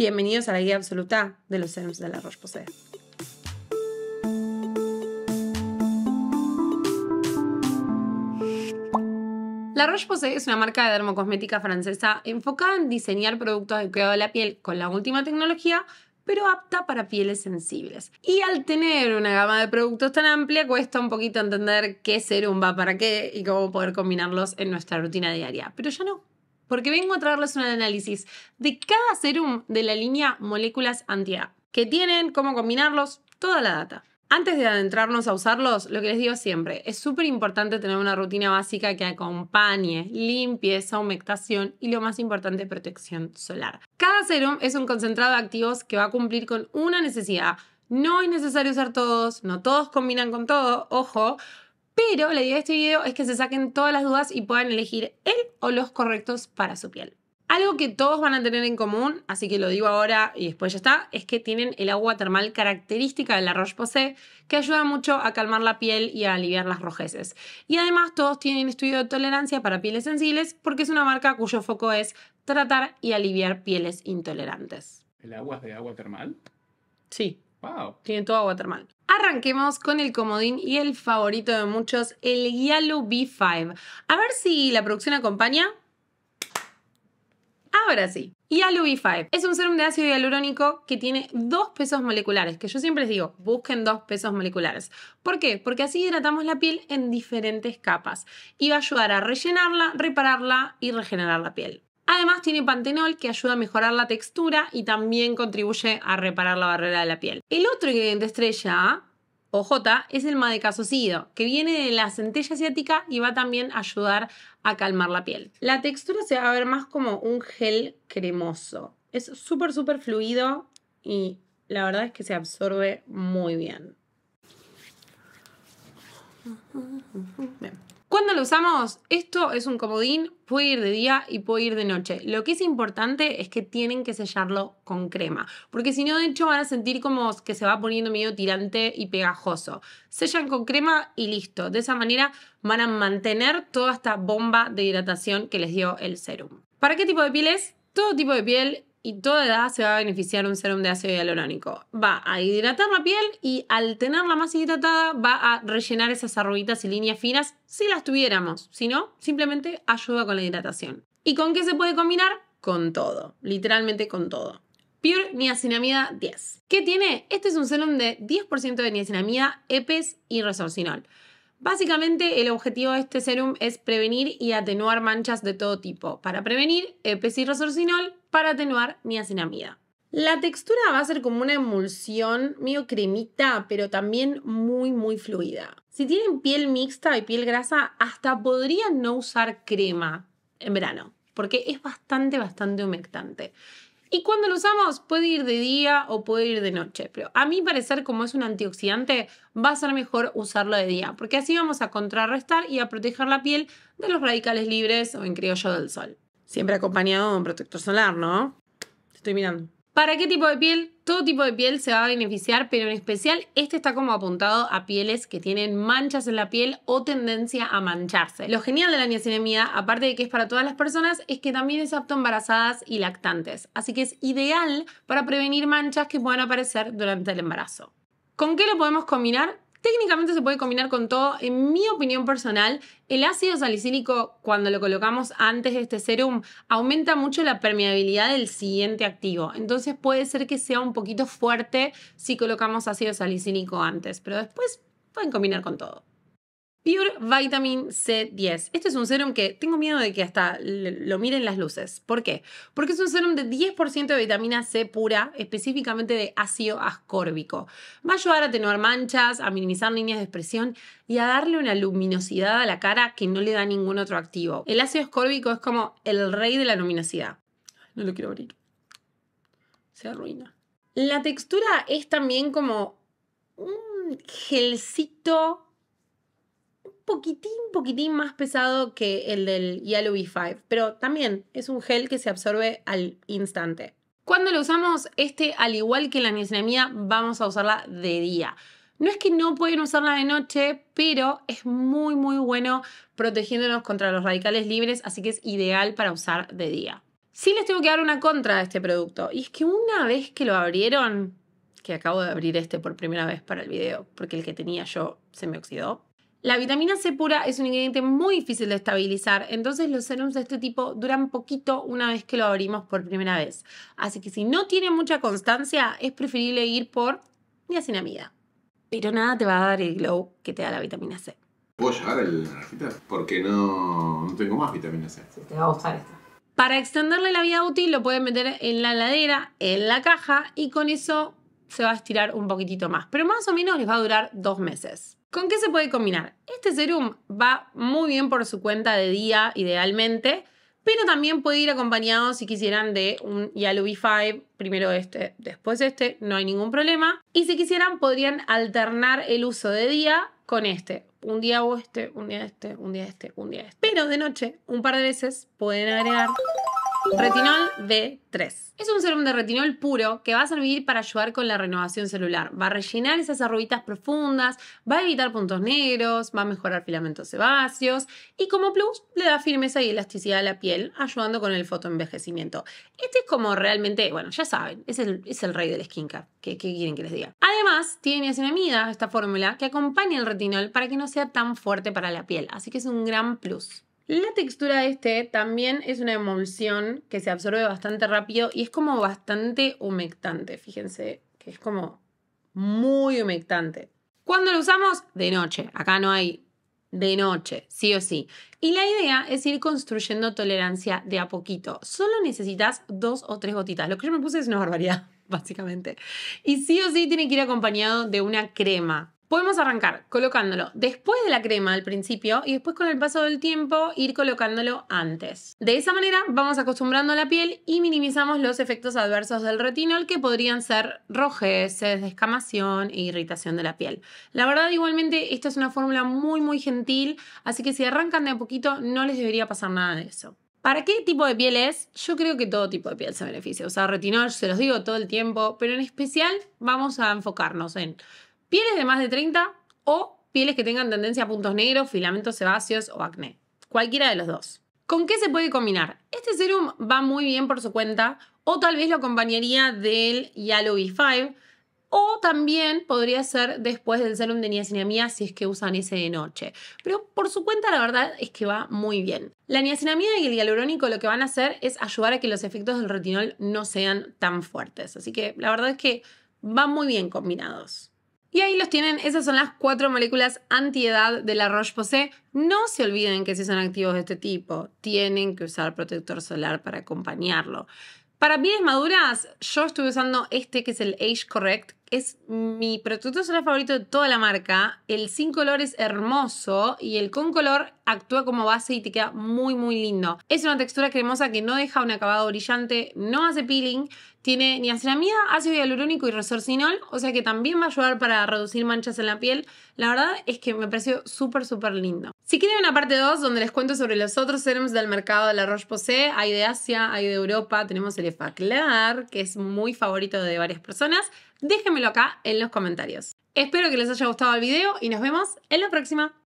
Bienvenidos a la guía absoluta de los serums de la Roche-Posay. La Roche-Posay es una marca de dermocosmética francesa enfocada en diseñar productos de cuidado de la piel con la última tecnología, pero apta para pieles sensibles. Y al tener una gama de productos tan amplia, cuesta un poquito entender qué serum va para qué y cómo poder combinarlos en nuestra rutina diaria. Pero ya no, porque vengo a traerles un análisis de cada serum de la línea moléculas anti-A, que tienen, cómo combinarlos, toda la data. Antes de adentrarnos a usarlos, lo que les digo siempre, es súper importante tener una rutina básica que acompañe limpieza, humectación y lo más importante, protección solar. Cada serum es un concentrado de activos que va a cumplir con una necesidad. No es necesario usar todos, no todos combinan con todo, ojo, pero la idea de este video es que se saquen todas las dudas y puedan elegir el o los correctos para su piel. Algo que todos van a tener en común, así que lo digo ahora y después ya está, es que tienen el agua termal característica de la Roche-Posay, que ayuda mucho a calmar la piel y a aliviar las rojeces. Y además todos tienen estudio de tolerancia para pieles sensibles, porque es una marca cuyo foco es tratar y aliviar pieles intolerantes. ¿El agua es de agua termal? Sí. Tiene todo agua Arranquemos con el comodín y el favorito de muchos, el YALU B5. A ver si la producción acompaña. Ahora sí. Yalu B5 es un serum de ácido hialurónico que tiene dos pesos moleculares, que yo siempre les digo, busquen dos pesos moleculares. ¿Por qué? Porque así hidratamos la piel en diferentes capas y va a ayudar a rellenarla, repararla y regenerar la piel. Además tiene pantenol que ayuda a mejorar la textura y también contribuye a reparar la barrera de la piel. El otro ingrediente estrella OJ es el madecasocido, que viene de la centella asiática y va también a ayudar a calmar la piel. La textura se va a ver más como un gel cremoso. Es súper, súper fluido y la verdad es que se absorbe muy bien. Bien. Cuando lo usamos? Esto es un comodín, puede ir de día y puede ir de noche. Lo que es importante es que tienen que sellarlo con crema, porque si no, de hecho, van a sentir como que se va poniendo medio tirante y pegajoso. Sellan con crema y listo. De esa manera van a mantener toda esta bomba de hidratación que les dio el serum. ¿Para qué tipo de piel es? Todo tipo de piel y toda edad se va a beneficiar un serum de ácido hialurónico. Va a hidratar la piel y al tenerla más hidratada va a rellenar esas arruguitas y líneas finas si las tuviéramos. Si no, simplemente ayuda con la hidratación. ¿Y con qué se puede combinar? Con todo, literalmente con todo. Pure niacinamida 10. ¿Qué tiene? Este es un serum de 10% de niacinamida, EPES y resorcinol. Básicamente el objetivo de este serum es prevenir y atenuar manchas de todo tipo. Para prevenir, eh, Resorcinol, para atenuar niacinamida. La textura va a ser como una emulsión medio cremita, pero también muy muy fluida. Si tienen piel mixta y piel grasa, hasta podrían no usar crema en verano, porque es bastante bastante humectante. Y cuando lo usamos puede ir de día o puede ir de noche, pero a mi parecer como es un antioxidante va a ser mejor usarlo de día, porque así vamos a contrarrestar y a proteger la piel de los radicales libres o en criollo del sol. Siempre acompañado de un protector solar, ¿no? Te estoy mirando. ¿Para qué tipo de piel? Todo tipo de piel se va a beneficiar, pero en especial este está como apuntado a pieles que tienen manchas en la piel o tendencia a mancharse. Lo genial de la niacinamida, aparte de que es para todas las personas, es que también es apto embarazadas y lactantes, así que es ideal para prevenir manchas que puedan aparecer durante el embarazo. ¿Con qué lo podemos combinar? Técnicamente se puede combinar con todo. En mi opinión personal, el ácido salicílico, cuando lo colocamos antes de este serum, aumenta mucho la permeabilidad del siguiente activo. Entonces puede ser que sea un poquito fuerte si colocamos ácido salicílico antes, pero después pueden combinar con todo. Pure Vitamin C10. Este es un serum que tengo miedo de que hasta lo miren las luces. ¿Por qué? Porque es un serum de 10% de vitamina C pura, específicamente de ácido ascórbico. Va a ayudar a atenuar manchas, a minimizar líneas de expresión y a darle una luminosidad a la cara que no le da ningún otro activo. El ácido ascórbico es como el rey de la luminosidad. No lo quiero abrir. Se arruina. La textura es también como un gelcito poquitín, poquitín más pesado que el del Yellow v 5 pero también es un gel que se absorbe al instante. Cuando lo usamos, este, al igual que la niacinamida, vamos a usarla de día. No es que no pueden usarla de noche, pero es muy, muy bueno protegiéndonos contra los radicales libres, así que es ideal para usar de día. Sí les tengo que dar una contra a este producto, y es que una vez que lo abrieron, que acabo de abrir este por primera vez para el video, porque el que tenía yo se me oxidó, la vitamina C pura es un ingrediente muy difícil de estabilizar, entonces los serums de este tipo duran poquito una vez que lo abrimos por primera vez. Así que si no tiene mucha constancia, es preferible ir por niacinamida. Pero nada te va a dar el glow que te da la vitamina C. ¿Puedo llevar el naranja? Porque no, no tengo más vitamina C. Sí, te va a gustar esta. Para extenderle la vida útil lo pueden meter en la heladera, en la caja y con eso se va a estirar un poquitito más. Pero más o menos les va a durar dos meses. ¿Con qué se puede combinar? Este serum va muy bien por su cuenta de día, idealmente, pero también puede ir acompañado, si quisieran, de un Yellow B5, primero este, después este, no hay ningún problema. Y si quisieran, podrían alternar el uso de día con este. Un día o este, un día este, un día este, un día este. Pero de noche, un par de veces, pueden agregar Retinol B3. Es un serum de retinol puro que va a servir para ayudar con la renovación celular. Va a rellenar esas arruguitas profundas, va a evitar puntos negros, va a mejorar filamentos sebáceos y como plus le da firmeza y elasticidad a la piel, ayudando con el fotoenvejecimiento. Este es como realmente, bueno, ya saben, es el, rey del skincare. ¿Qué, ¿Qué quieren que les diga? Además, tiene niacinamida, esta fórmula, que acompaña el retinol para que no sea tan fuerte para la piel. Así que es un gran plus. La textura de este también es una emulsión que se absorbe bastante rápido y es como bastante humectante. Fíjense que es como muy humectante. ¿Cuándo lo usamos? De noche. Acá no hay de noche, sí o sí. Y la idea es ir construyendo tolerancia de a poquito. Solo necesitas dos o tres gotitas. Lo que yo me puse es una barbaridad, básicamente. Y sí o sí tiene que ir acompañado de una crema podemos arrancar colocándolo después de la crema al principio y después con el paso del tiempo ir colocándolo antes. De esa manera vamos acostumbrando la piel y minimizamos los efectos adversos del retinol que podrían ser rojeces, descamación e irritación de la piel. La verdad igualmente esta es una fórmula muy muy gentil, así que si arrancan de a poquito no les debería pasar nada de eso. ¿Para qué tipo de piel es? Yo creo que todo tipo de piel se beneficia. o sea retinol, se los digo todo el tiempo, pero en especial vamos a enfocarnos en Pieles de más de 30 o pieles que tengan tendencia a puntos negros, filamentos sebáceos o acné. Cualquiera de los dos. ¿Con qué se puede combinar? Este serum va muy bien por su cuenta o tal vez lo acompañaría del Yellow B5 o también podría ser después del serum de niacinamida si es que usan ese de noche. Pero por su cuenta la verdad es que va muy bien. La niacinamida y el hialurónico lo que van a hacer es ayudar a que los efectos del retinol no sean tan fuertes. Así que la verdad es que van muy bien combinados. Y ahí los tienen, esas son las cuatro moléculas antiedad de la Roche-Posay. No se olviden que si son activos de este tipo, tienen que usar protector solar para acompañarlo. Para pieles maduras, yo estuve usando este que es el Age Correct, es mi producto solar favorito de toda la marca. El sin color es hermoso y el con color actúa como base y te queda muy muy lindo. Es una textura cremosa que no deja un acabado brillante, no hace peeling, tiene niacinamida, ácido hialurónico y resorcinol, o sea que también va a ayudar para reducir manchas en la piel. La verdad es que me pareció súper súper lindo. Si quieren una parte 2 donde les cuento sobre los otros serums del mercado de la Roche-Posay, hay de Asia, hay de Europa, tenemos el Effaclar, que es muy favorito de varias personas. Déjenmelo acá en los comentarios. Espero que les haya gustado el video y nos vemos en la próxima.